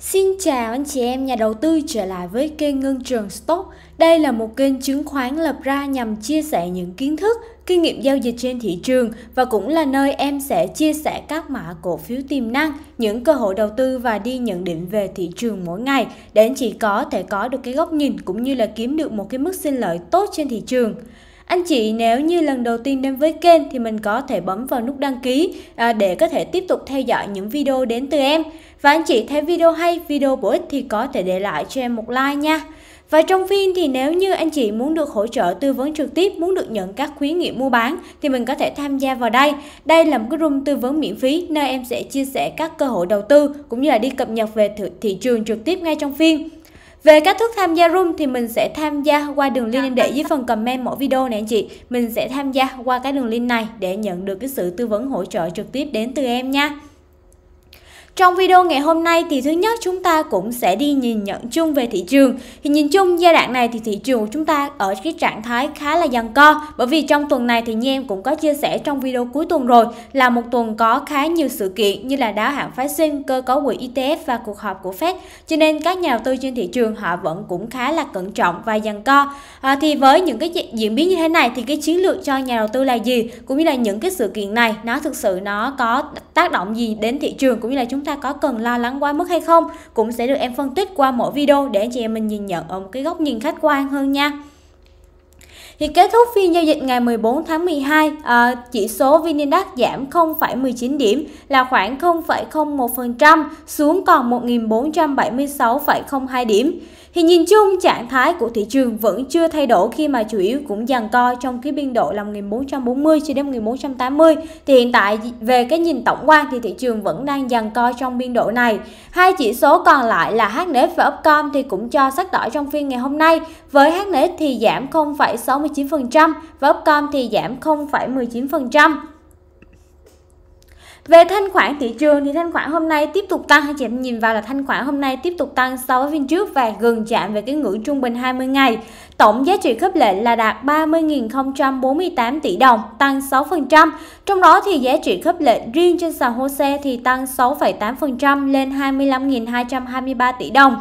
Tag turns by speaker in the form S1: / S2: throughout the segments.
S1: Xin chào anh chị em nhà đầu tư trở lại với kênh Ngân Trường Stock. Đây là một kênh chứng khoán lập ra nhằm chia sẻ những kiến thức, kinh nghiệm giao dịch trên thị trường và cũng là nơi em sẽ chia sẻ các mã cổ phiếu tiềm năng, những cơ hội đầu tư và đi nhận định về thị trường mỗi ngày để anh chị có thể có được cái góc nhìn cũng như là kiếm được một cái mức sinh lợi tốt trên thị trường. Anh chị nếu như lần đầu tiên đến với kênh thì mình có thể bấm vào nút đăng ký à, để có thể tiếp tục theo dõi những video đến từ em. Và anh chị thấy video hay, video bổ ích thì có thể để lại cho em một like nha. Và trong phiên thì nếu như anh chị muốn được hỗ trợ tư vấn trực tiếp, muốn được nhận các khuyến nghị mua bán thì mình có thể tham gia vào đây. Đây là một cái room tư vấn miễn phí nơi em sẽ chia sẻ các cơ hội đầu tư cũng như là đi cập nhật về thị trường trực tiếp ngay trong phiên. Về cách thức tham gia room thì mình sẽ tham gia qua đường link để dưới phần comment mỗi video này anh chị. Mình sẽ tham gia qua cái đường link này để nhận được cái sự tư vấn hỗ trợ trực tiếp đến từ em nha. Trong video ngày hôm nay thì thứ nhất chúng ta cũng sẽ đi nhìn nhận chung về thị trường. Thì nhìn chung giai đoạn này thì thị trường của chúng ta ở cái trạng thái khá là dần co bởi vì trong tuần này thì như em cũng có chia sẻ trong video cuối tuần rồi là một tuần có khá nhiều sự kiện như là đáo hạn phái sinh, cơ cấu quỹ ETF và cuộc họp của Fed. Cho nên các nhà đầu tư trên thị trường họ vẫn cũng khá là cẩn trọng và dần co. À, thì với những cái diễn biến như thế này thì cái chiến lược cho nhà đầu tư là gì cũng như là những cái sự kiện này nó thực sự nó có tác động gì đến thị trường cũng như là chúng ta ta có cần lo lắng quá mức hay không cũng sẽ được em phân tích qua mỗi video để chị em mình nhìn nhận ở một cái góc nhìn khách quan hơn nha. Thì kết thúc phiên giao dịch ngày 14 tháng 12, à, ờ, chỉ số VN Index giảm 0,19 điểm là khoảng 0,01% xuống còn 1.476,02 điểm. Thì nhìn chung trạng thái của thị trường vẫn chưa thay đổi khi mà chủ yếu cũng dàn co trong cái biên độ là 1440 cho đến 1480. Thì hiện tại về cái nhìn tổng quan thì thị trường vẫn đang dàn co trong biên độ này. Hai chỉ số còn lại là HNX và Upcom thì cũng cho sắc đỏ trong phiên ngày hôm nay. Với HNX thì giảm 0,69% và Upcom thì giảm 0,19%. Về thanh khoản thị trường thì thanh khoản hôm nay tiếp tục tăng anh chị em nhìn vào là thanh khoản hôm nay tiếp tục tăng so với phiên trước và gần chạm về cái ngưỡng trung bình 20 ngày. Tổng giá trị khớp lệnh là đạt 30.048 tỷ đồng, tăng 6%. Trong đó thì giá trị khớp lệnh riêng trên sàn HOSE thì tăng 6,8% lên 25.223 tỷ đồng.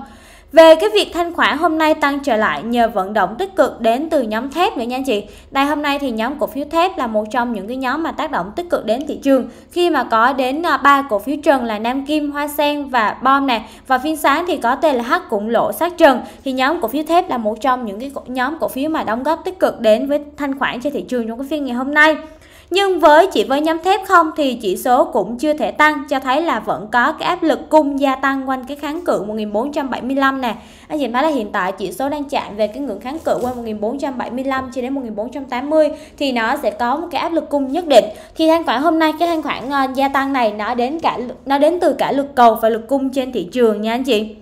S1: Về cái việc thanh khoản hôm nay tăng trở lại nhờ vận động tích cực đến từ nhóm thép nữa nha anh chị. Đây hôm nay thì nhóm cổ phiếu thép là một trong những cái nhóm mà tác động tích cực đến thị trường khi mà có đến à, ba cổ phiếu trần là Nam Kim, Hoa Sen và Bom nè. Và phiên sáng thì có là h cũng lỗ sát trần thì nhóm cổ phiếu thép là một trong những cái nhóm cổ phiếu mà đóng góp tích cực đến với thanh khoản trên thị trường trong cái phiên ngày hôm nay. Nhưng với chỉ với nhóm thép không thì chỉ số cũng chưa thể tăng cho thấy là vẫn có cái áp lực cung gia tăng quanh cái kháng cự 1475 nè. Anh chị thấy là hiện tại chỉ số đang chạm về cái ngưỡng kháng cự quanh 1475 cho đến 1480 thì nó sẽ có một cái áp lực cung nhất định. Thì thanh khoản hôm nay cái thanh khoản ờ, gia tăng này nó đến cả nó đến từ cả lực cầu và lực cung trên thị trường nha anh chị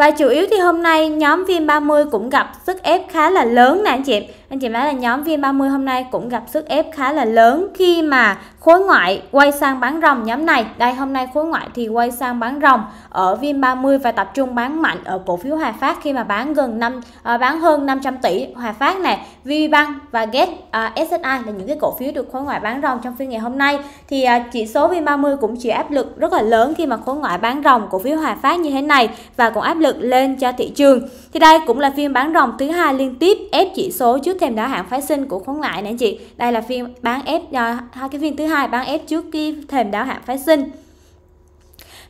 S1: và chủ yếu thì hôm nay nhóm VN30 cũng gặp sức ép khá là lớn nè anh chị Anh chị nói là nhóm VN30 hôm nay cũng gặp sức ép khá là lớn khi mà khối ngoại quay sang bán rồng nhóm này. Đây hôm nay khối ngoại thì quay sang bán rồng ở VN30 và tập trung bán mạnh ở cổ phiếu Hòa Phát khi mà bán gần 5 à, bán hơn 500 tỷ Hòa Phát này, VPBank và Get à, SSI là những cái cổ phiếu được khối ngoại bán rồng trong phiên ngày hôm nay. Thì à, chỉ số VN30 cũng chịu áp lực rất là lớn khi mà khối ngoại bán rồng cổ phiếu Hòa Phát như thế này và cũng áp lực lực lên cho thị trường. Thì đây cũng là phiên bán rồng thứ hai liên tiếp ép chỉ số trước thêm đáo hạn phái sinh của khối ngại nè anh chị. Đây là phiên bán ép à, hai cái phiên thứ hai bán ép trước khi thềm đáo hạn phái sinh.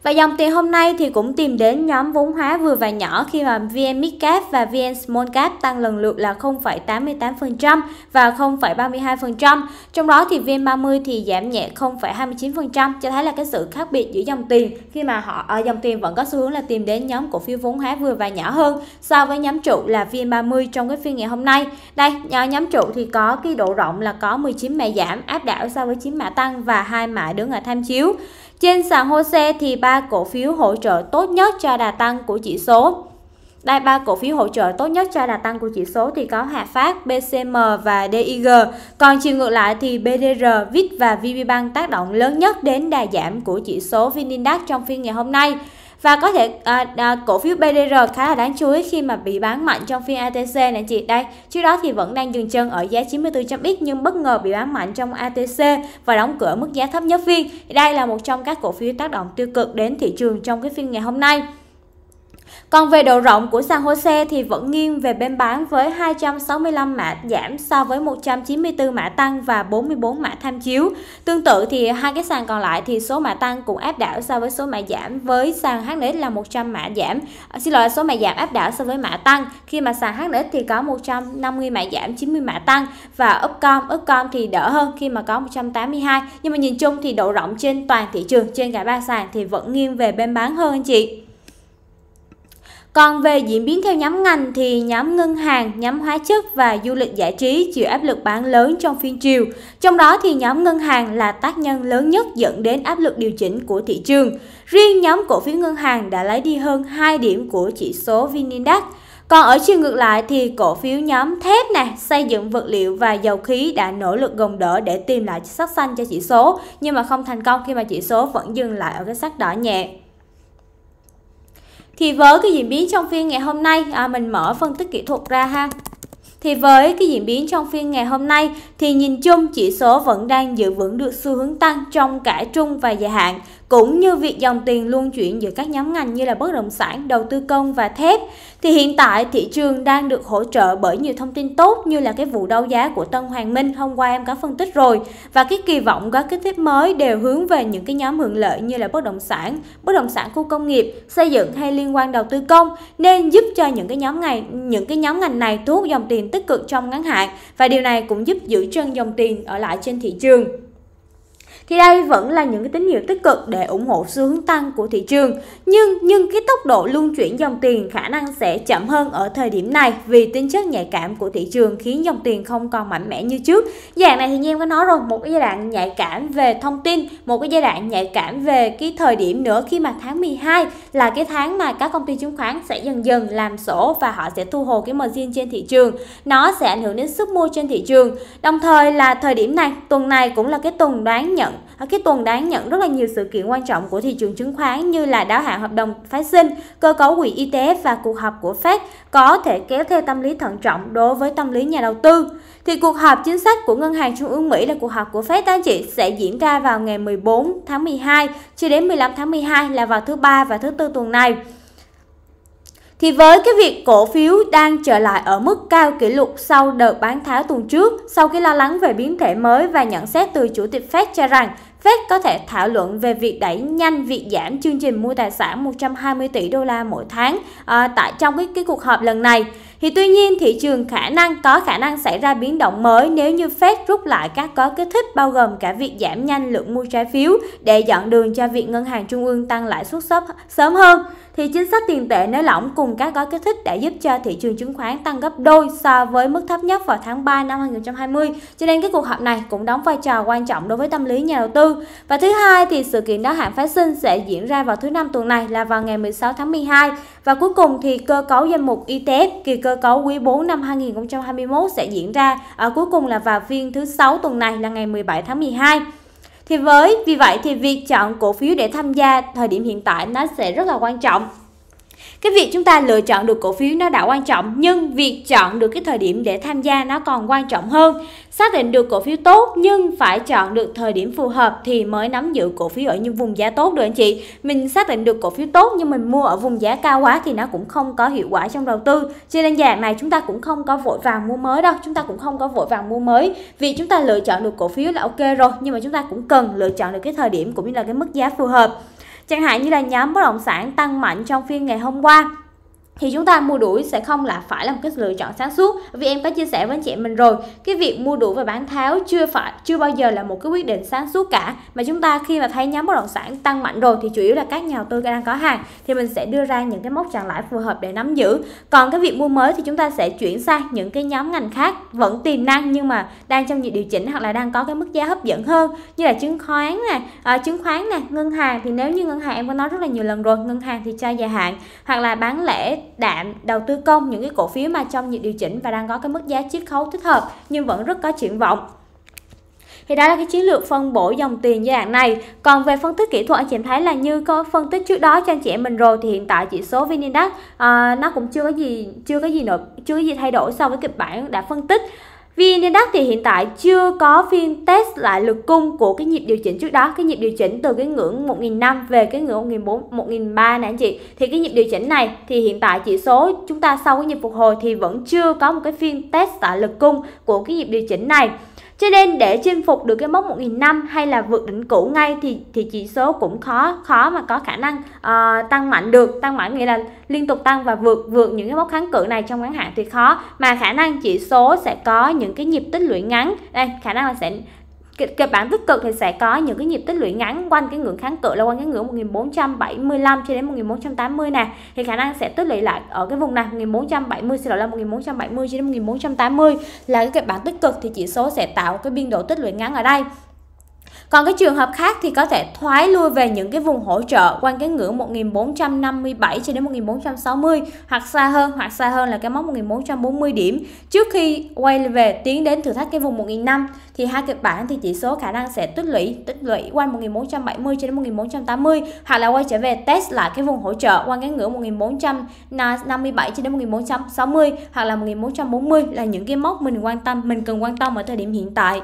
S1: Và dòng tiền hôm nay thì cũng tìm đến nhóm vốn hóa vừa và nhỏ khi mà VN Mid Cap và VN Small Cap tăng lần lượt là 0,88% và 0,32%. Trong đó thì VN30 thì giảm nhẹ 0,29% cho thấy là cái sự khác biệt giữa dòng tiền khi mà họ ở ờ, dòng tiền vẫn có xu hướng là tìm đến nhóm cổ phiếu vốn hóa vừa và nhỏ hơn so với nhóm trụ là VN30 trong cái phiên ngày hôm nay. Đây, nhóm trụ thì có cái độ rộng là có 19 mã giảm áp đảo so với 9 mã tăng và hai mã đứng ở tham chiếu. Trên sàn HOSE thì ba cổ phiếu hỗ trợ tốt nhất cho đà tăng của chỉ số. Đây ba cổ phiếu hỗ trợ tốt nhất cho đà tăng của chỉ số thì có hạ Phát, BCM và DIG. Còn chiều ngược lại thì BDR, VIT và VPBank tác động lớn nhất đến đà giảm của chỉ số VN Index trong phiên ngày hôm nay và có thể à, à, cổ phiếu BDR khá là đáng chú ý khi mà bị bán mạnh trong phiên ATC này chị đây trước đó thì vẫn đang dừng chân ở giá 94.x nhưng bất ngờ bị bán mạnh trong ATC và đóng cửa mức giá thấp nhất phiên đây là một trong các cổ phiếu tác động tiêu cực đến thị trường trong cái phiên ngày hôm nay còn về độ rộng của sàn Jose thì vẫn nghiêng về bên bán với 265 mã giảm so với 194 mã tăng và 44 mã tham chiếu. Tương tự thì hai cái sàn còn lại thì số mã tăng cũng áp đảo so với số mã giảm với sàn HNX là 100 mã giảm. À, xin lỗi số mã giảm áp đảo so với mã tăng khi mà sàn HNX thì có 150 mã giảm 90 mã tăng và Upcom Upcom thì đỡ hơn khi mà có 182 nhưng mà nhìn chung thì độ rộng trên toàn thị trường trên cả ba sàn thì vẫn nghiêng về bên bán hơn anh chị. Còn về diễn biến theo nhóm ngành thì nhóm ngân hàng, nhóm hóa chất và du lịch giải trí chịu áp lực bán lớn trong phiên chiều. Trong đó thì nhóm ngân hàng là tác nhân lớn nhất dẫn đến áp lực điều chỉnh của thị trường. Riêng nhóm cổ phiếu ngân hàng đã lấy đi hơn 2 điểm của chỉ số VN Index. Còn ở chiều ngược lại thì cổ phiếu nhóm thép nè, xây dựng vật liệu và dầu khí đã nỗ lực gồng đỡ để tìm lại sắc xanh cho chỉ số nhưng mà không thành công khi mà chỉ số vẫn dừng lại ở cái sắc đỏ nhẹ. Thì với cái diễn biến trong phiên ngày hôm nay, à, mình mở phân tích kỹ thuật ra ha. Thì với cái diễn biến trong phiên ngày hôm nay thì nhìn chung chỉ số vẫn đang giữ vững được xu hướng tăng trong cả trung và dài hạn cũng như việc dòng tiền luân chuyển giữa các nhóm ngành như là bất động sản, đầu tư công và thép thì hiện tại thị trường đang được hỗ trợ bởi nhiều thông tin tốt như là cái vụ đấu giá của Tân Hoàng Minh hôm qua em có phân tích rồi và cái kỳ vọng gói kích thích mới đều hướng về những cái nhóm hưởng lợi như là bất động sản, bất động sản khu công nghiệp, xây dựng hay liên quan đầu tư công nên giúp cho những cái nhóm ngành những cái nhóm ngành này thu hút dòng tiền tích cực trong ngắn hạn và điều này cũng giúp giữ chân dòng tiền ở lại trên thị trường thì đây vẫn là những cái tín hiệu tích cực để ủng hộ xu hướng tăng của thị trường. Nhưng nhưng cái tốc độ luân chuyển dòng tiền khả năng sẽ chậm hơn ở thời điểm này vì tính chất nhạy cảm của thị trường khiến dòng tiền không còn mạnh mẽ như trước. Dạng này thì như em có nói rồi, một cái giai đoạn nhạy cảm về thông tin, một cái giai đoạn nhạy cảm về cái thời điểm nữa khi mà tháng 12 là cái tháng mà các công ty chứng khoán sẽ dần dần làm sổ và họ sẽ thu hồi cái margin trên thị trường. Nó sẽ ảnh hưởng đến sức mua trên thị trường. Đồng thời là thời điểm này, tuần này cũng là cái tuần đoán nhận cái tuần đáng nhận rất là nhiều sự kiện quan trọng của thị trường chứng khoán như là đáo hạn hợp đồng phái sinh, cơ cấu quỹ ETF và cuộc họp của Fed có thể kéo theo tâm lý thận trọng đối với tâm lý nhà đầu tư. Thì cuộc họp chính sách của Ngân hàng Trung ương Mỹ là cuộc họp của Fed anh chị sẽ diễn ra vào ngày 14 tháng 12 cho đến 15 tháng 12 là vào thứ ba và thứ tư tuần này. Thì với cái việc cổ phiếu đang trở lại ở mức cao kỷ lục sau đợt bán tháo tuần trước, sau khi lo lắng về biến thể mới và nhận xét từ chủ tịch Fed cho rằng Fed có thể thảo luận về việc đẩy nhanh việc giảm chương trình mua tài sản 120 tỷ đô la mỗi tháng à, tại trong cái, cái cuộc họp lần này. Thì tuy nhiên thị trường khả năng có khả năng xảy ra biến động mới nếu như Fed rút lại các gói kích thích bao gồm cả việc giảm nhanh lượng mua trái phiếu để dọn đường cho việc ngân hàng trung ương tăng lãi suất sớm hơn thì chính sách tiền tệ nới lỏng cùng các gói kích thích đã giúp cho thị trường chứng khoán tăng gấp đôi so với mức thấp nhất vào tháng 3 năm 2020. Cho nên cái cuộc họp này cũng đóng vai trò quan trọng đối với tâm lý nhà đầu tư. Và thứ hai thì sự kiện đáo hạn phát sinh sẽ diễn ra vào thứ năm tuần này là vào ngày 16 tháng 12 và cuối cùng thì cơ cấu danh mục ETF kỳ cơ cấu quý 4 năm 2021 sẽ diễn ra ở cuối cùng là vào phiên thứ sáu tuần này là ngày 17 tháng 12. Thì với vì vậy thì việc chọn cổ phiếu để tham gia thời điểm hiện tại nó sẽ rất là quan trọng cái việc chúng ta lựa chọn được cổ phiếu nó đã quan trọng nhưng việc chọn được cái thời điểm để tham gia nó còn quan trọng hơn xác định được cổ phiếu tốt nhưng phải chọn được thời điểm phù hợp thì mới nắm giữ cổ phiếu ở những vùng giá tốt được anh chị mình xác định được cổ phiếu tốt nhưng mình mua ở vùng giá cao quá thì nó cũng không có hiệu quả trong đầu tư trên nên dạng này chúng ta cũng không có vội vàng mua mới đâu chúng ta cũng không có vội vàng mua mới vì chúng ta lựa chọn được cổ phiếu là ok rồi nhưng mà chúng ta cũng cần lựa chọn được cái thời điểm cũng như là cái mức giá phù hợp Chẳng hạn như là nhóm bất động sản tăng mạnh trong phiên ngày hôm qua thì chúng ta mua đuổi sẽ không là phải là một cái lựa chọn sáng suốt vì em có chia sẻ với anh chị mình rồi cái việc mua đuổi và bán tháo chưa phải chưa bao giờ là một cái quyết định sáng suốt cả mà chúng ta khi mà thấy nhóm bất động sản tăng mạnh rồi thì chủ yếu là các nhà đầu tư đang có hàng thì mình sẽ đưa ra những cái mốc chặn lãi phù hợp để nắm giữ còn cái việc mua mới thì chúng ta sẽ chuyển sang những cái nhóm ngành khác vẫn tiềm năng nhưng mà đang trong nhịp điều chỉnh hoặc là đang có cái mức giá hấp dẫn hơn như là chứng khoán nè à, chứng khoán nè ngân hàng thì nếu như ngân hàng em có nói rất là nhiều lần rồi ngân hàng thì cho dài hạn hoặc là bán lẻ đạm đầu tư công những cái cổ phiếu mà trong nhịp điều chỉnh và đang có cái mức giá chiết khấu thích hợp nhưng vẫn rất có triển vọng thì đó là cái chiến lược phân bổ dòng tiền giai đoạn này còn về phân tích kỹ thuật anh chị em thấy là như có phân tích trước đó cho anh chị em mình rồi thì hiện tại chỉ số vn index à, nó cũng chưa có gì chưa có gì nữa chưa có gì thay đổi so với kịch bản đã phân tích VN Index thì hiện tại chưa có phiên test lại lực cung của cái nhịp điều chỉnh trước đó, cái nhịp điều chỉnh từ cái ngưỡng 1.500 về cái ngưỡng 1.400, 1.300 nè anh chị. Thì cái nhịp điều chỉnh này thì hiện tại chỉ số chúng ta sau cái nhịp phục hồi thì vẫn chưa có một cái phiên test tại lực cung của cái nhịp điều chỉnh này. Cho nên để chinh phục được cái mốc năm hay là vượt đỉnh cũ ngay thì thì chỉ số cũng khó khó mà có khả năng uh, tăng mạnh được. Tăng mạnh nghĩa là liên tục tăng và vượt vượt những cái mốc kháng cự này trong ngắn hạn thì khó mà khả năng chỉ số sẽ có những cái nhịp tích lũy ngắn. Đây, khả năng là sẽ kịch bản tích cực thì sẽ có những cái nhịp tích lũy ngắn quanh cái ngưỡng kháng cự là quanh cái ngưỡng 1475 cho đến 1480 nè thì khả năng sẽ tích lũy lại ở cái vùng này 1470 xin lỗi là 1470 cho đến 1480 là cái kịch bản tích cực thì chỉ số sẽ tạo cái biên độ tích lũy ngắn ở đây còn cái trường hợp khác thì có thể thoái lui về những cái vùng hỗ trợ quanh cái ngưỡng 1457 cho đến 1460 hoặc xa hơn hoặc xa hơn là cái mốc 1440 điểm trước khi quay về tiến đến thử thách cái vùng 1005 thì hai kịch bản thì chỉ số khả năng sẽ tích lũy tích lũy quanh 1470 cho đến 1480 hoặc là quay trở về test lại cái vùng hỗ trợ quanh cái ngưỡng 1457 cho đến 1460 hoặc là 1440 là những cái mốc mình quan tâm mình cần quan tâm ở thời điểm hiện tại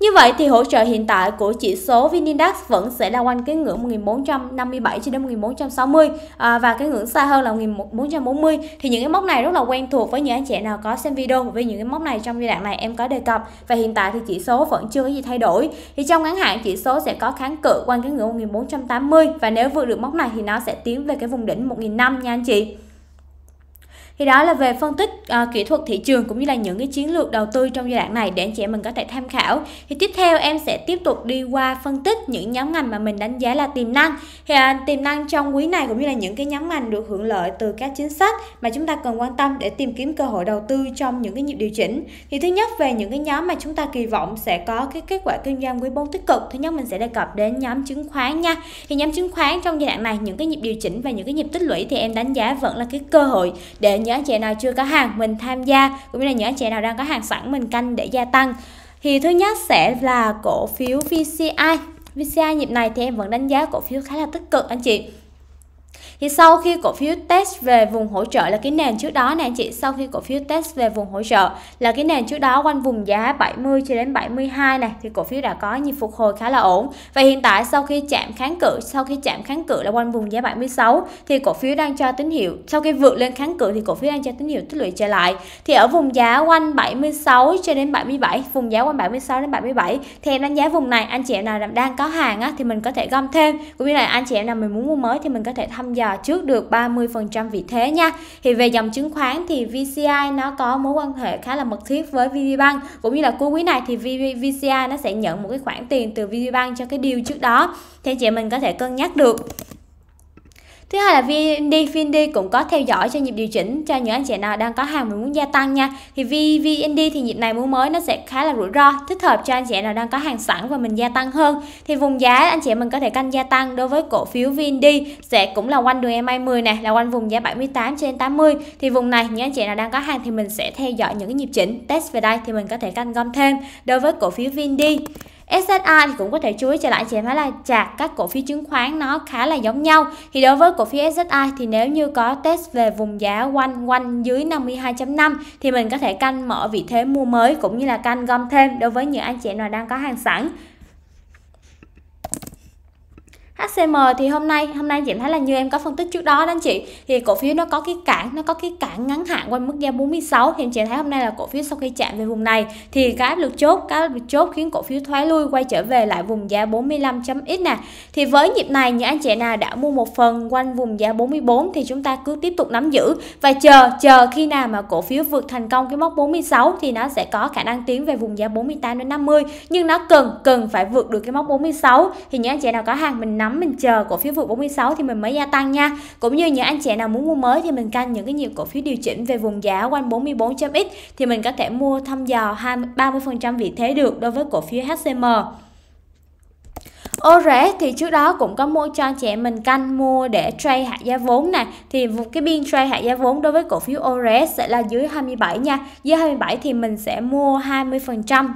S1: như vậy thì hỗ trợ hiện tại của chỉ số VN Index vẫn sẽ là quanh cái ngưỡng 1457 cho đến 1460 à, và cái ngưỡng xa hơn là 1440 thì những cái mốc này rất là quen thuộc với những anh chị nào có xem video về những cái mốc này trong giai đoạn này em có đề cập và hiện tại thì chỉ số vẫn chưa có gì thay đổi thì trong ngắn hạn chỉ số sẽ có kháng cự quanh cái ngưỡng 1480 và nếu vượt được mốc này thì nó sẽ tiến về cái vùng đỉnh 1005 nha anh chị thì đó là về phân tích uh, kỹ thuật thị trường cũng như là những cái chiến lược đầu tư trong giai đoạn này để anh chị em mình có thể tham khảo thì tiếp theo em sẽ tiếp tục đi qua phân tích những nhóm ngành mà mình đánh giá là tiềm năng thì uh, tiềm năng trong quý này cũng như là những cái nhóm ngành được hưởng lợi từ các chính sách mà chúng ta cần quan tâm để tìm kiếm cơ hội đầu tư trong những cái nhịp điều chỉnh thì thứ nhất về những cái nhóm mà chúng ta kỳ vọng sẽ có cái kết quả kinh doanh quý 4 tích cực thứ nhất mình sẽ đề cập đến nhóm chứng khoán nha thì nhóm chứng khoán trong giai đoạn này những cái nhịp điều chỉnh và những cái nhịp tích lũy thì em đánh giá vẫn là cái cơ hội để những anh chị nào chưa có hàng mình tham gia cũng như là những anh chị nào đang có hàng sẵn mình canh để gia tăng thì thứ nhất sẽ là cổ phiếu VCI VCI nhịp này thì em vẫn đánh giá cổ phiếu khá là tích cực anh chị thì sau khi cổ phiếu test về vùng hỗ trợ là cái nền trước đó nè anh chị sau khi cổ phiếu test về vùng hỗ trợ là cái nền trước đó quanh vùng giá 70 cho đến 72 này thì cổ phiếu đã có nhịp phục hồi khá là ổn và hiện tại sau khi chạm kháng cự sau khi chạm kháng cự là quanh vùng giá 76 thì cổ phiếu đang cho tín hiệu sau khi vượt lên kháng cự thì cổ phiếu đang cho tín hiệu tích lũy trở lại thì ở vùng giá quanh 76 cho đến 77 vùng giá quanh 76 đến 77 thì em đánh giá vùng này anh chị em nào đang có hàng á, thì mình có thể gom thêm cũng như là anh chị em nào mình muốn mua mới thì mình có thể thăm dò là trước được 30% vị thế nha. Thì về dòng chứng khoán thì VCI nó có mối quan hệ khá là mật thiết với VPBank cũng như là cuối quý này thì VCI nó sẽ nhận một cái khoản tiền từ VPBank cho cái deal trước đó. Thì chị mình có thể cân nhắc được. Thứ hai là VND, VND cũng có theo dõi cho nhịp điều chỉnh cho những anh chị nào đang có hàng mình muốn gia tăng nha. Thì VND thì nhịp này mua mới nó sẽ khá là rủi ro, thích hợp cho anh chị nào đang có hàng sẵn và mình gia tăng hơn. Thì vùng giá anh chị mình có thể canh gia tăng đối với cổ phiếu VND sẽ cũng là quanh đường ema 10 này là quanh vùng giá 78 trên 80. Thì vùng này những anh chị nào đang có hàng thì mình sẽ theo dõi những cái nhịp chỉnh test về đây thì mình có thể canh gom thêm đối với cổ phiếu VND. SSI thì cũng có thể chú ý trở lại chị em thấy là chạc các cổ phiếu chứng khoán nó khá là giống nhau thì đối với cổ phiếu SSI thì nếu như có test về vùng giá quanh quanh dưới 52.5 thì mình có thể canh mở vị thế mua mới cũng như là canh gom thêm đối với những anh chị nào đang có hàng sẵn HCM thì hôm nay hôm nay chị thấy là như em có phân tích trước đó đó anh chị thì cổ phiếu nó có cái cản nó có cái cản ngắn hạn quanh mức giá 46 thì chị thấy hôm nay là cổ phiếu sau khi chạm về vùng này thì cái áp lực chốt cái áp lực chốt khiến cổ phiếu thoái lui quay trở về lại vùng giá 45.x nè thì với nhịp này những anh chị nào đã mua một phần quanh vùng giá 44 thì chúng ta cứ tiếp tục nắm giữ và chờ chờ khi nào mà cổ phiếu vượt thành công cái mốc 46 thì nó sẽ có khả năng tiến về vùng giá 48 đến 50 nhưng nó cần cần phải vượt được cái mốc 46 thì những anh chị nào có hàng mình nắm ngắm mình chờ cổ phiếu vượt 46 thì mình mới gia tăng nha cũng như những anh chị nào muốn mua mới thì mình canh những cái nhịp cổ phiếu điều chỉnh về vùng giá quanh 44.x thì mình có thể mua thăm dò 20, 30% vị thế được đối với cổ phiếu HCM ô thì trước đó cũng có mua cho chị em mình canh mua để trade hạ giá vốn nè thì một cái biên trade hạ giá vốn đối với cổ phiếu ô sẽ là dưới 27 nha dưới 27 thì mình sẽ mua 20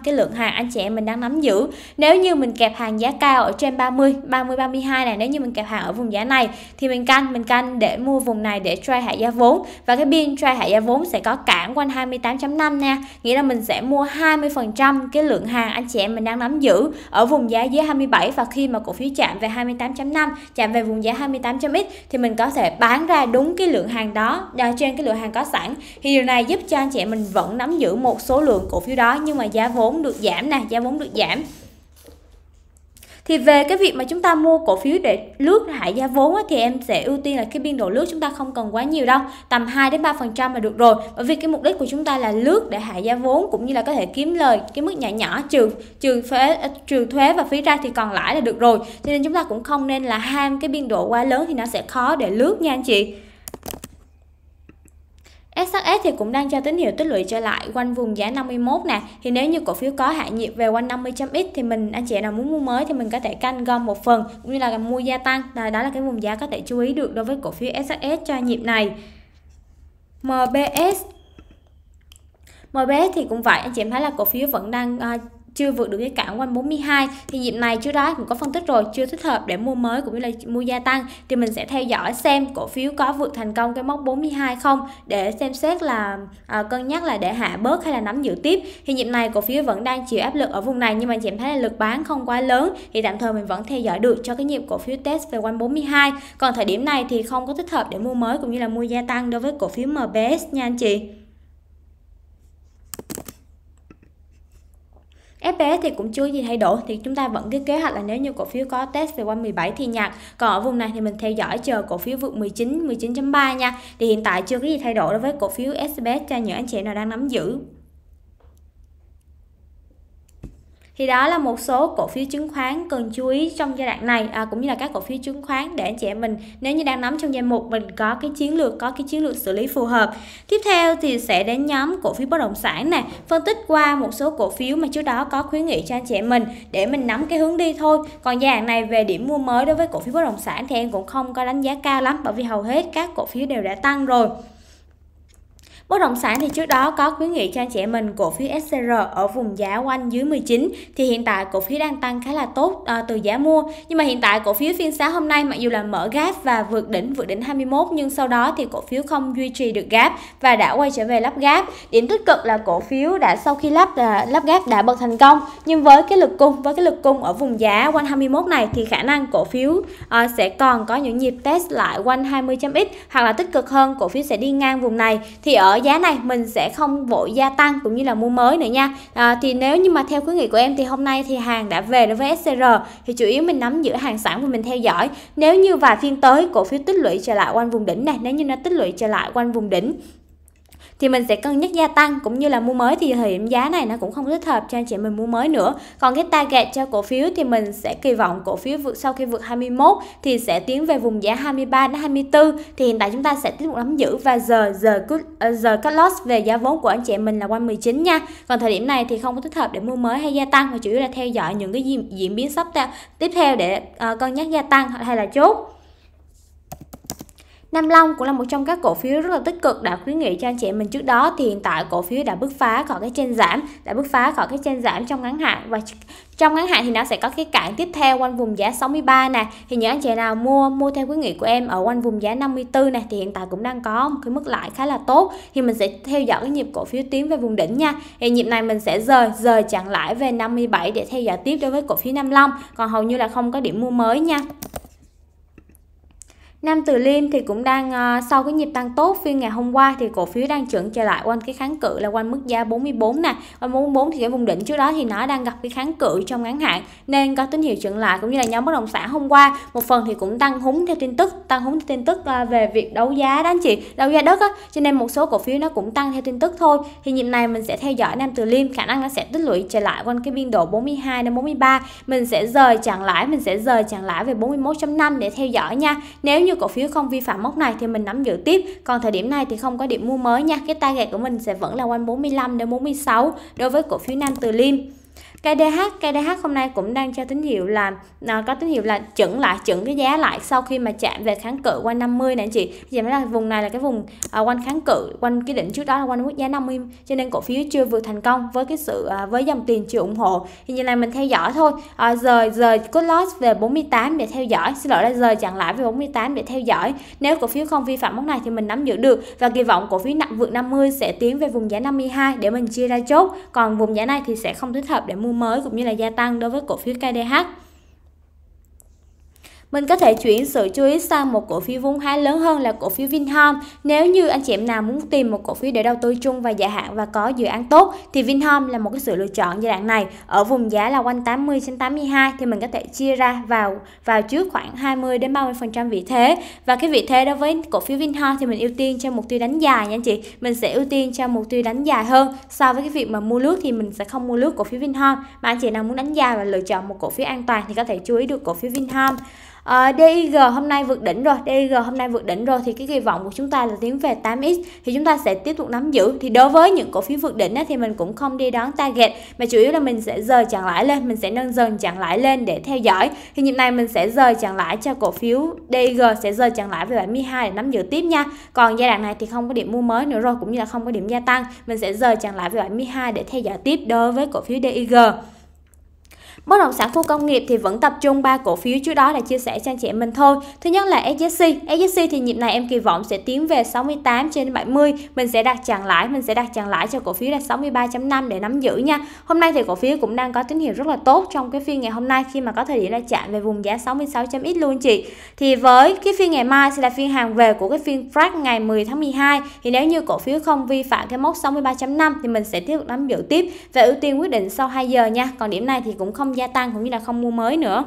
S1: cái lượng hàng anh chị em mình đang nắm giữ nếu như mình kẹp hàng giá cao ở trên 30 30 32 này nếu như mình kẹp hàng ở vùng giá này thì mình canh mình canh để mua vùng này để trade hạ giá vốn và cái biên trade hạ giá vốn sẽ có cản quanh 28.5 nha nghĩa là mình sẽ mua 20 cái lượng hàng anh chị em mình đang nắm giữ ở vùng giá dưới 27 và khi mà cổ phiếu chạm về 28.5 chạm về vùng giá 28.x thì mình có thể bán ra đúng cái lượng hàng đó đào trên cái lượng hàng có sẵn thì điều này giúp cho anh chị mình vẫn nắm giữ một số lượng cổ phiếu đó nhưng mà giá vốn được giảm nè giá vốn được giảm thì về cái việc mà chúng ta mua cổ phiếu để lướt hại giá vốn á, thì em sẽ ưu tiên là cái biên độ lướt chúng ta không cần quá nhiều đâu tầm 2 đến 3 phần trăm là được rồi bởi vì cái mục đích của chúng ta là lướt để hạ giá vốn cũng như là có thể kiếm lời cái mức nhỏ nhỏ trừ trừ thuế à, trừ thuế và phí ra thì còn lãi là được rồi cho nên chúng ta cũng không nên là ham cái biên độ quá lớn thì nó sẽ khó để lướt nha anh chị SHS thì cũng đang cho tín hiệu tích lũy trở lại quanh vùng giá 51 nè. Thì nếu như cổ phiếu có hạ nhiệt về quanh 50.x thì mình anh chị nào muốn mua mới thì mình có thể canh gom một phần cũng như là mua gia tăng. Đó, đó là cái vùng giá có thể chú ý được đối với cổ phiếu SHS cho nhịp này. MBS MBS thì cũng vậy anh chị em thấy là cổ phiếu vẫn đang uh, chưa vượt được cái cản quanh 42 thì nhịp này trước đó cũng có phân tích rồi chưa thích hợp để mua mới cũng như là mua gia tăng thì mình sẽ theo dõi xem cổ phiếu có vượt thành công cái mốc 42 không để xem xét là à, cân nhắc là để hạ bớt hay là nắm giữ tiếp thì nhịp này cổ phiếu vẫn đang chịu áp lực ở vùng này nhưng mà chị em thấy là lực bán không quá lớn thì tạm thời mình vẫn theo dõi được cho cái nhịp cổ phiếu test về quanh 42 còn thời điểm này thì không có thích hợp để mua mới cũng như là mua gia tăng đối với cổ phiếu MBS nha anh chị FPS thì cũng chưa gì thay đổi thì chúng ta vẫn cái kế hoạch là nếu như cổ phiếu có test về qua 17 thì nhạt. còn ở vùng này thì mình theo dõi chờ cổ phiếu vượt 19 19.3 nha thì hiện tại chưa có gì thay đổi đối với cổ phiếu SBS cho những anh chị nào đang nắm giữ thì đó là một số cổ phiếu chứng khoán cần chú ý trong giai đoạn này à, cũng như là các cổ phiếu chứng khoán để anh chị em mình nếu như đang nắm trong danh mục mình có cái chiến lược có cái chiến lược xử lý phù hợp tiếp theo thì sẽ đến nhóm cổ phiếu bất động sản này phân tích qua một số cổ phiếu mà trước đó có khuyến nghị cho anh chị em mình để mình nắm cái hướng đi thôi còn giai đoạn này về điểm mua mới đối với cổ phiếu bất động sản thì em cũng không có đánh giá cao lắm bởi vì hầu hết các cổ phiếu đều đã tăng rồi Bất động sản thì trước đó có khuyến nghị cho anh chị em mình cổ phiếu SCR ở vùng giá quanh dưới 19 thì hiện tại cổ phiếu đang tăng khá là tốt à, từ giá mua. Nhưng mà hiện tại cổ phiếu phiên sáng hôm nay mặc dù là mở gap và vượt đỉnh vượt đỉnh 21 nhưng sau đó thì cổ phiếu không duy trì được gap và đã quay trở về lắp gap. Điểm tích cực là cổ phiếu đã sau khi lắp là ờ, lắp gap đã bật thành công nhưng với cái lực cung với cái lực cung ở vùng giá quanh 21 này thì khả năng cổ phiếu à, sẽ còn có những nhịp test lại quanh 20.x hoặc là tích cực hơn cổ phiếu sẽ đi ngang vùng này thì ở giá này mình sẽ không vội gia tăng cũng như là mua mới nữa nha à, thì nếu như mà theo khuyến nghị của em thì hôm nay thì hàng đã về đối với SCR thì chủ yếu mình nắm giữ hàng sẵn và mình theo dõi nếu như vài phiên tới cổ phiếu tích lũy trở lại quanh vùng đỉnh này nếu như nó tích lũy trở lại quanh vùng đỉnh thì mình sẽ cân nhắc gia tăng cũng như là mua mới thì thời điểm giá này nó cũng không thích hợp cho anh chị mình mua mới nữa còn cái target cho cổ phiếu thì mình sẽ kỳ vọng cổ phiếu vượt sau khi vượt 21 thì sẽ tiến về vùng giá 23 đến 24 thì hiện tại chúng ta sẽ tiếp tục nắm giữ và giờ giờ ờ, giờ cut loss về giá vốn của anh chị mình là quanh 19 nha còn thời điểm này thì không có thích hợp để mua mới hay gia tăng mà chủ yếu là theo dõi những cái diễn biến sắp tiếp theo để uh, cân nhắc gia tăng hay là chốt Nam Long cũng là một trong các cổ phiếu rất là tích cực đã khuyến nghị cho anh chị mình trước đó thì hiện tại cổ phiếu đã bứt phá khỏi cái trên giảm, đã bứt phá khỏi cái trên giảm trong ngắn hạn và trong ngắn hạn thì nó sẽ có cái cản tiếp theo quanh vùng giá 63 nè thì những anh chị nào mua mua theo khuyến nghị của em ở quanh vùng giá 54 này thì hiện tại cũng đang có một cái mức lãi khá là tốt thì mình sẽ theo dõi cái nhịp cổ phiếu tiến về vùng đỉnh nha thì nhịp này mình sẽ rời rời chặn lãi về 57 để theo dõi tiếp đối với cổ phiếu Nam Long còn hầu như là không có điểm mua mới nha Nam Từ Liêm thì cũng đang uh, sau cái nhịp tăng tốt phiên ngày hôm qua thì cổ phiếu đang chuẩn trở lại quanh cái kháng cự là quanh mức giá 44 nè. Quanh 44 thì cái vùng đỉnh trước đó thì nó đang gặp cái kháng cự trong ngắn hạn nên có tín hiệu chuẩn lại cũng như là nhóm bất động sản hôm qua một phần thì cũng tăng húng theo tin tức, tăng húng theo tin tức uh, về việc đấu giá đó anh chị, đấu giá đất á, cho nên một số cổ phiếu nó cũng tăng theo tin tức thôi. Thì nhịp này mình sẽ theo dõi Nam Từ Liêm khả năng nó sẽ tích lũy trở lại quanh cái biên độ 42 đến 43. Mình sẽ rời chặn lãi, mình sẽ rời chặn lãi về 41.5 để theo dõi nha. Nếu như như cổ phiếu không vi phạm mốc này thì mình nắm giữ tiếp còn thời điểm này thì không có điểm mua mới nha cái target của mình sẽ vẫn là quanh 45 đến 46 đối với cổ phiếu Nam Từ Liêm KDH KDH hôm nay cũng đang cho tín hiệu là à, có tín hiệu là chững lại chững cái giá lại sau khi mà chạm về kháng cự quanh 50 nè anh chị giờ mới là vùng này là cái vùng à, quanh kháng cự quanh cái đỉnh trước đó là quanh mức giá 50 cho nên cổ phiếu chưa vượt thành công với cái sự à, với dòng tiền chưa ủng hộ thì như này mình theo dõi thôi à, rời rời có loss về 48 để theo dõi xin lỗi là rời chặn lại về 48 để theo dõi nếu cổ phiếu không vi phạm mốc này thì mình nắm giữ được và kỳ vọng cổ phiếu nặng vượt 50 sẽ tiến về vùng giá 52 để mình chia ra chốt còn vùng giá này thì sẽ không thích hợp để mua mới cũng như là gia tăng đối với cổ phiếu KDH. Mình có thể chuyển sự chú ý sang một cổ phiếu vốn hóa lớn hơn là cổ phiếu Vinhome. Nếu như anh chị em nào muốn tìm một cổ phiếu để đầu tư chung và dài hạn và có dự án tốt thì Vinhome là một cái sự lựa chọn giai đoạn này. Ở vùng giá là quanh 80 trên 82 thì mình có thể chia ra vào vào trước khoảng 20 đến 30% vị thế. Và cái vị thế đối với cổ phiếu Vinhome thì mình ưu tiên cho mục tiêu đánh dài nha anh chị. Mình sẽ ưu tiên cho mục tiêu đánh dài hơn so với cái việc mà mua lướt thì mình sẽ không mua lướt cổ phiếu Vinhome. Mà anh chị nào muốn đánh dài và lựa chọn một cổ phiếu an toàn thì có thể chú ý được cổ phiếu Vinhome uh, ờ, DIG hôm nay vượt đỉnh rồi DIG hôm nay vượt đỉnh rồi thì cái kỳ vọng của chúng ta là tiến về 8x thì chúng ta sẽ tiếp tục nắm giữ thì đối với những cổ phiếu vượt đỉnh á, thì mình cũng không đi đón target mà chủ yếu là mình sẽ rời chặn lãi lên mình sẽ nâng dần chặn lãi lên để theo dõi thì nhịp này mình sẽ rời chặn lãi cho cổ phiếu DIG sẽ rời chặn lãi về 72 để nắm giữ tiếp nha còn giai đoạn này thì không có điểm mua mới nữa rồi cũng như là không có điểm gia tăng mình sẽ rời chặn lãi về 72 để theo dõi tiếp đối với cổ phiếu DIG Bất động sản khu công nghiệp thì vẫn tập trung ba cổ phiếu trước đó là chia sẻ cho anh chị em mình thôi. Thứ nhất là SJC. SJC thì nhịp này em kỳ vọng sẽ tiến về 68 trên 70. Mình sẽ đặt chặn lãi, mình sẽ đặt chặn lãi cho cổ phiếu là 63.5 để nắm giữ nha. Hôm nay thì cổ phiếu cũng đang có tín hiệu rất là tốt trong cái phiên ngày hôm nay khi mà có thời điểm là chạm về vùng giá 66.x luôn chị. Thì với cái phiên ngày mai sẽ là phiên hàng về của cái phiên Frac ngày 10 tháng 12 thì nếu như cổ phiếu không vi phạm cái mốc 63.5 thì mình sẽ tiếp tục nắm giữ tiếp và ưu tiên quyết định sau 2 giờ nha. Còn điểm này thì cũng không gia tăng cũng như là không mua mới nữa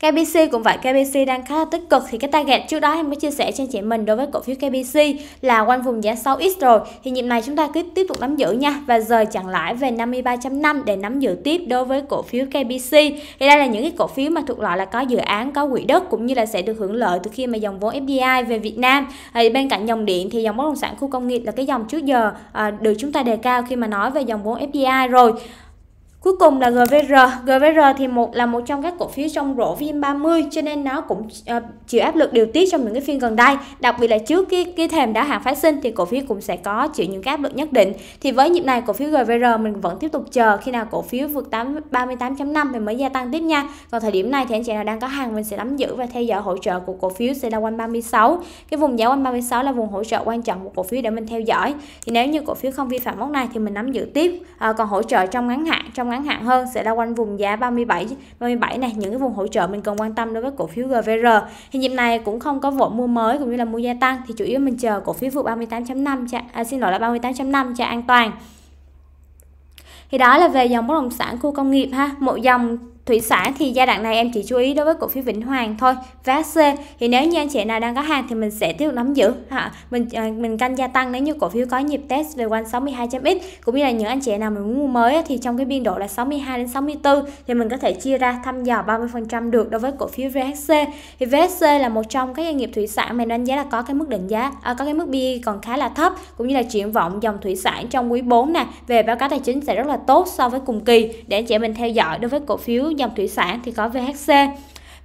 S1: KBC cũng vậy, KBC đang khá là tích cực thì cái target trước đó em có chia sẻ cho anh chị mình đối với cổ phiếu KBC là quanh vùng giá 6x rồi thì nhịp này chúng ta tiếp tiếp tục nắm giữ nha và rời chặn lãi về 53.5 để nắm giữ tiếp đối với cổ phiếu KBC thì đây là những cái cổ phiếu mà thuộc loại là có dự án có quỹ đất cũng như là sẽ được hưởng lợi từ khi mà dòng vốn FDI về Việt Nam thì bên cạnh dòng điện thì dòng bất động sản khu công nghiệp là cái dòng trước giờ à, được chúng ta đề cao khi mà nói về dòng vốn FDI rồi Cuối cùng là GVR. GVR thì một là một trong các cổ phiếu trong rổ VN30 cho nên nó cũng uh, chịu áp lực điều tiết trong những cái phiên gần đây. Đặc biệt là trước khi cái thềm đã hàng phát sinh thì cổ phiếu cũng sẽ có chịu những cái áp lực nhất định. Thì với nhịp này cổ phiếu GVR mình vẫn tiếp tục chờ khi nào cổ phiếu vượt 8 38.5 thì mới gia tăng tiếp nha. Còn thời điểm này thì anh chị nào đang có hàng mình sẽ nắm giữ và theo dõi hỗ trợ của cổ phiếu sẽ là quanh 36. Cái vùng giá quanh 36 là vùng hỗ trợ quan trọng của cổ phiếu để mình theo dõi. Thì nếu như cổ phiếu không vi phạm mốc này thì mình nắm giữ tiếp. À, còn hỗ trợ trong ngắn hạn trong ngắn hạn hơn sẽ là quanh vùng giá 37 37 này những cái vùng hỗ trợ mình cần quan tâm đối với cổ phiếu GVR thì nhịp này cũng không có vội mua mới cũng như là mua gia tăng thì chủ yếu mình chờ cổ phiếu vượt 38.5 cho à, xin lỗi là 38.5 cho an toàn thì đó là về dòng bất động sản khu công nghiệp ha một dòng Thủy sản thì giai đoạn này em chỉ chú ý đối với cổ phiếu Vĩnh Hoàng thôi. Vá thì nếu như anh chị nào đang có hàng thì mình sẽ tiếp tục nắm giữ ha. Mình ờ, mình canh gia tăng nếu như cổ phiếu có nhịp test về quanh 62.x cũng như là những anh chị nào mình muốn mua mới thì trong cái biên độ là 62 đến 64 thì mình có thể chia ra thăm dò 30% được đối với cổ phiếu VHC. Thì VHC là một trong các doanh nghiệp thủy sản mà đánh giá là có cái mức định giá à, có cái mức bi e còn khá là thấp cũng như là triển vọng dòng thủy sản trong quý 4 nè về báo cáo tài chính sẽ rất là tốt so với cùng kỳ để anh chị mình theo dõi đối với cổ phiếu dòng thủy sản thì có VHC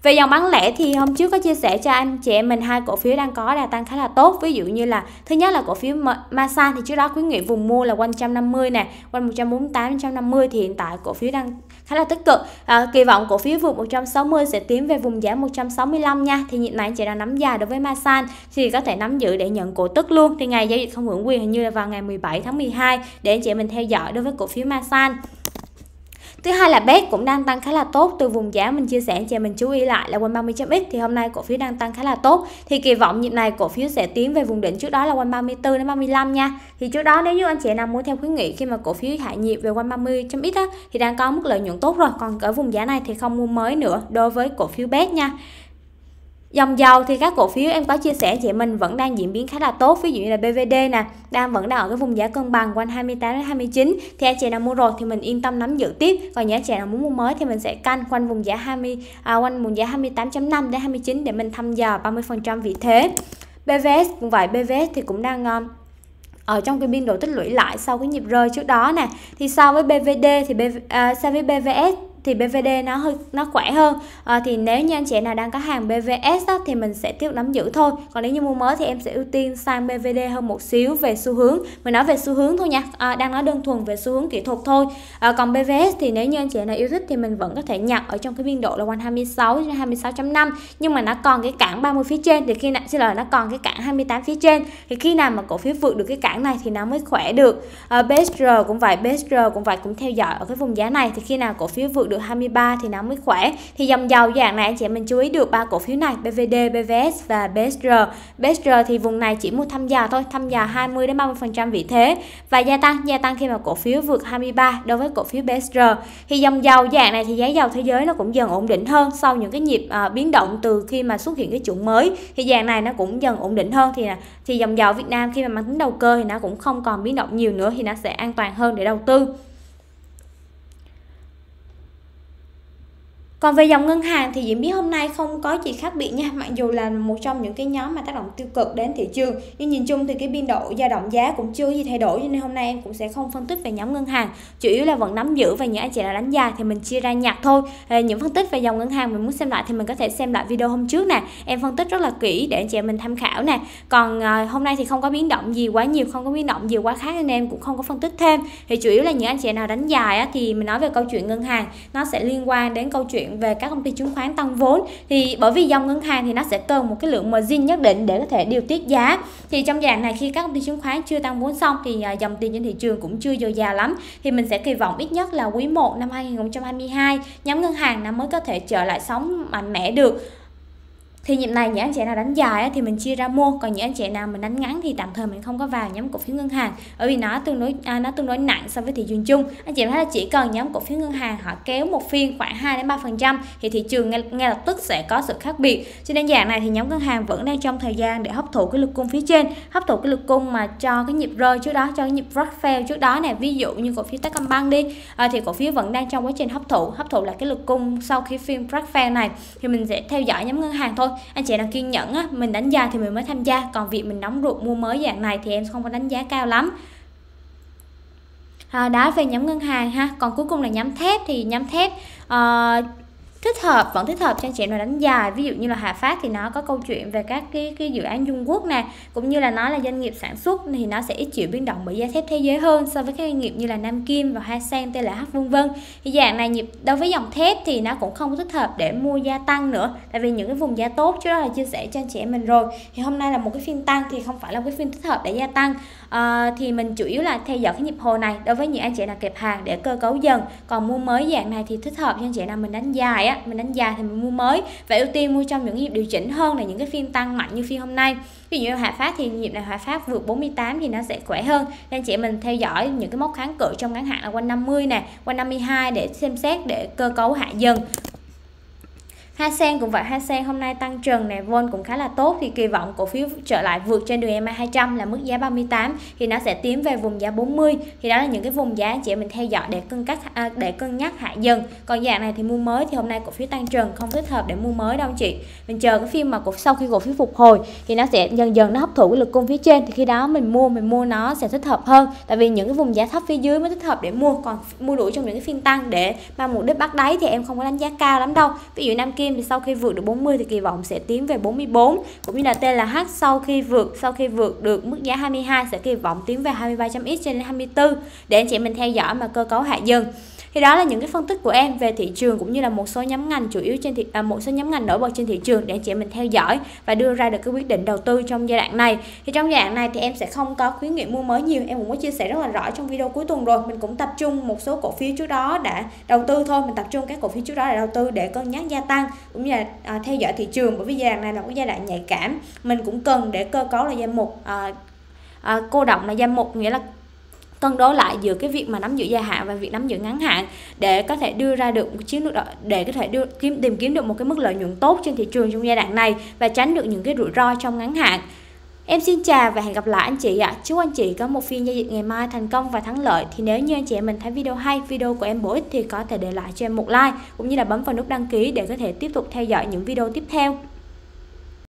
S1: về dòng bán lẻ thì hôm trước có chia sẻ cho anh chị em mình hai cổ phiếu đang có đà tăng khá là tốt. Ví dụ như là thứ nhất là cổ phiếu Masan thì trước đó khuyến nghị vùng mua là quanh 150 nè, quanh 148 150 thì hiện tại cổ phiếu đang khá là tích cực. À, kỳ vọng cổ phiếu vùng 160 sẽ tiến về vùng giá 165 nha. Thì hiện nay chị đang nắm dài đối với Masan thì có thể nắm giữ để nhận cổ tức luôn. Thì ngày giao dịch không hưởng quyền hình như là vào ngày 17 tháng 12 để anh chị mình theo dõi đối với cổ phiếu Masan. Thứ hai là BET cũng đang tăng khá là tốt từ vùng giá mình chia sẻ cho mình chú ý lại là quanh 30.x thì hôm nay cổ phiếu đang tăng khá là tốt. Thì kỳ vọng nhịp này cổ phiếu sẽ tiến về vùng đỉnh trước đó là quanh 34 đến 35 nha. Thì trước đó nếu như anh chị nào muốn theo khuyến nghị khi mà cổ phiếu hạ nhịp về quanh 30.x á thì đang có mức lợi nhuận tốt rồi, còn ở vùng giá này thì không mua mới nữa đối với cổ phiếu BET nha. Dòng dầu thì các cổ phiếu em có chia sẻ chị mình vẫn đang diễn biến khá là tốt, ví dụ như là BVD nè, đang vẫn đang ở cái vùng giá cân bằng quanh 28 đến 29. Thì anh chị nào mua rồi thì mình yên tâm nắm giữ tiếp, còn những anh chị nào muốn mua mới thì mình sẽ canh quanh vùng giá 20 à, quanh vùng giá 28.5 đến 29 để mình thăm dò 30% vị thế. BVS cũng vậy, BVS thì cũng đang ngon um, ở trong cái biên độ tích lũy lại sau cái nhịp rơi trước đó nè thì so với BVD thì BV, à, so với BVS thì BVD nó hơi nó khỏe hơn à, thì nếu như anh chị nào đang có hàng BVS đó, thì mình sẽ tiếp nắm giữ thôi còn nếu như mua mới thì em sẽ ưu tiên sang BVD hơn một xíu về xu hướng mình nói về xu hướng thôi nha à, đang nói đơn thuần về xu hướng kỹ thuật thôi à, còn BVS thì nếu như anh chị nào yêu thích thì mình vẫn có thể nhặt ở trong cái biên độ là quanh 26 đến 26.5 nhưng mà nó còn cái cản 30 phía trên thì khi nào xin lỗi nó còn cái cản 28 phía trên thì khi nào mà cổ phiếu vượt được cái cản này thì nó mới khỏe được à, BSR cũng vậy BSR cũng vậy cũng theo dõi ở cái vùng giá này thì khi nào cổ phiếu vượt được triệu 23 thì nó mới khỏe. Thì dòng dầu dạng này anh chị mình chú ý được ba cổ phiếu này BVD, BVS và BSR. BSR thì vùng này chỉ mua thăm dò thôi, thăm dò 20 đến 30% vị thế và gia tăng, gia tăng khi mà cổ phiếu vượt 23 đối với cổ phiếu BSR. Thì dòng dầu dạng này thì giá dầu thế giới nó cũng dần ổn định hơn sau những cái nhịp à, biến động từ khi mà xuất hiện cái chủng mới thì dạng này nó cũng dần ổn định hơn thì à, thì dòng dầu Việt Nam khi mà mang tính đầu cơ thì nó cũng không còn biến động nhiều nữa thì nó sẽ an toàn hơn để đầu tư. còn về dòng ngân hàng thì diễn biến hôm nay không có gì khác biệt nha, mặc dù là một trong những cái nhóm mà tác động tiêu cực đến thị trường. Nhưng nhìn chung thì cái biên độ dao động giá cũng chưa gì thay đổi cho nên hôm nay em cũng sẽ không phân tích về nhóm ngân hàng. Chủ yếu là vẫn nắm giữ và những anh chị đã đánh giá thì mình chia ra nhặt thôi. À, những phân tích về dòng ngân hàng mình muốn xem lại thì mình có thể xem lại video hôm trước nè. Em phân tích rất là kỹ để anh chị mình tham khảo nè. Còn à, hôm nay thì không có biến động gì quá nhiều, không có biến động gì quá khác nên em cũng không có phân tích thêm. Thì chủ yếu là những anh chị nào đánh dài á, thì mình nói về câu chuyện ngân hàng, nó sẽ liên quan đến câu chuyện chuyện về các công ty chứng khoán tăng vốn thì bởi vì dòng ngân hàng thì nó sẽ cần một cái lượng margin nhất định để có thể điều tiết giá thì trong giai này khi các công ty chứng khoán chưa tăng vốn xong thì à, dòng tiền trên thị trường cũng chưa dồi dào lắm thì mình sẽ kỳ vọng ít nhất là quý 1 năm 2022 nhóm ngân hàng nó mới có thể trở lại sống mạnh mẽ được thì nhịp này những anh chị nào đánh dài thì mình chia ra mua còn những anh chị nào mình đánh ngắn thì tạm thời mình không có vào nhóm cổ phiếu ngân hàng bởi vì nó tương đối à, nó tương đối nặng so với thị trường chung anh chị thấy là chỉ cần nhóm cổ phiếu ngân hàng họ kéo một phiên khoảng 2 đến ba phần trăm thì thị trường ngay, ngay lập tức sẽ có sự khác biệt cho nên dạng này thì nhóm ngân hàng vẫn đang trong thời gian để hấp thụ cái lực cung phía trên hấp thụ cái lực cung mà cho cái nhịp rơi trước đó cho cái nhịp Rockfell trước đó này ví dụ như cổ phiếu Techcombank đi à, thì cổ phiếu vẫn đang trong quá trình hấp thụ hấp thụ là cái lực cung sau khi phiên Rockfell này thì mình sẽ theo dõi nhóm ngân hàng thôi hơn anh chị nào kiên nhẫn á, mình đánh giá thì mình mới tham gia còn việc mình nóng ruột mua mới dạng này thì em không có đánh giá cao lắm à, đó về nhóm ngân hàng ha còn cuối cùng là nhóm thép thì nhóm thép uh, thích hợp vẫn thích hợp cho chị nào đánh dài ví dụ như là Hà Phát thì nó có câu chuyện về các cái cái dự án Trung Quốc nè cũng như là nó là doanh nghiệp sản xuất thì nó sẽ ít chịu biến động bởi giá thép thế giới hơn so với các doanh nghiệp như là Nam Kim và Hoa Sen, TLH vân vân thì dạng này nhịp đối với dòng thép thì nó cũng không thích hợp để mua gia tăng nữa tại vì những cái vùng giá tốt trước đó là chia sẻ cho anh chị em mình rồi thì hôm nay là một cái phiên tăng thì không phải là một cái phiên thích hợp để gia tăng à, thì mình chủ yếu là theo dõi cái nhịp hồ này đối với những anh chị nào kẹp hàng để cơ cấu dần còn mua mới dạng này thì thích hợp cho anh chị nào mình đánh dài á mình đánh dài thì mình mua mới và ưu tiên mua trong những nhịp điều chỉnh hơn là những cái phiên tăng mạnh như phiên hôm nay ví dụ như hạ phát thì nhịp này hạ phát vượt 48 thì nó sẽ khỏe hơn nên chị mình theo dõi những cái mốc kháng cự trong ngắn hạn là quanh 50 nè quanh 52 để xem xét để cơ cấu hạ dần sen cũng vậy, Hasen hôm nay tăng trần này, Vol cũng khá là tốt thì kỳ vọng cổ phiếu trở lại vượt trên đường MA 200 là mức giá 38 thì nó sẽ tiến về vùng giá 40 thì đó là những cái vùng giá chị mình theo dõi để cân cách à, để cân nhắc hạ dần. Còn dạng này thì mua mới thì hôm nay cổ phiếu tăng trần không thích hợp để mua mới đâu chị. Mình chờ cái phim mà cổ sau khi cổ phiếu phục hồi thì nó sẽ dần dần nó hấp thụ cái lực cung phía trên thì khi đó mình mua mình mua nó sẽ thích hợp hơn tại vì những cái vùng giá thấp phía dưới mới thích hợp để mua còn mua đuổi trong những cái phiên tăng để mà mục đích bắt đáy thì em không có đánh giá cao lắm đâu. Ví dụ Nam Kim Kim thì sau khi vượt được 40 thì kỳ vọng sẽ tiến về 44 cũng như là tên là H sau khi vượt sau khi vượt được mức giá 22 sẽ kỳ vọng tiến về 23.x trên 24 để anh chị mình theo dõi mà cơ cấu hạ dần thì đó là những cái phân tích của em về thị trường cũng như là một số nhóm ngành chủ yếu trên thị à, một số nhóm ngành nổi bật trên thị trường để chị em mình theo dõi và đưa ra được cái quyết định đầu tư trong giai đoạn này thì trong giai đoạn này thì em sẽ không có khuyến nghị mua mới nhiều em cũng có chia sẻ rất là rõ trong video cuối tuần rồi mình cũng tập trung một số cổ phiếu trước đó đã đầu tư thôi mình tập trung các cổ phiếu trước đó đã đầu tư để cân nhắc gia tăng cũng như là à, theo dõi thị trường bởi vì giai đoạn này là một giai đoạn nhạy cảm mình cũng cần để cơ cấu là danh mục à, à, cô động là danh mục nghĩa là cân đối lại giữa cái việc mà nắm giữ dài hạn và việc nắm giữ ngắn hạn để có thể đưa ra được một chiến lược để có thể đưa, kiếm tìm kiếm được một cái mức lợi nhuận tốt trên thị trường trong giai đoạn này và tránh được những cái rủi ro trong ngắn hạn. Em xin chào và hẹn gặp lại anh chị ạ. Chúc anh chị có một phiên giao dịch ngày mai thành công và thắng lợi. Thì nếu như anh chị em mình thấy video hay, video của em bổ ích thì có thể để lại cho em một like cũng như là bấm vào nút đăng ký để có thể tiếp tục theo dõi những video tiếp theo.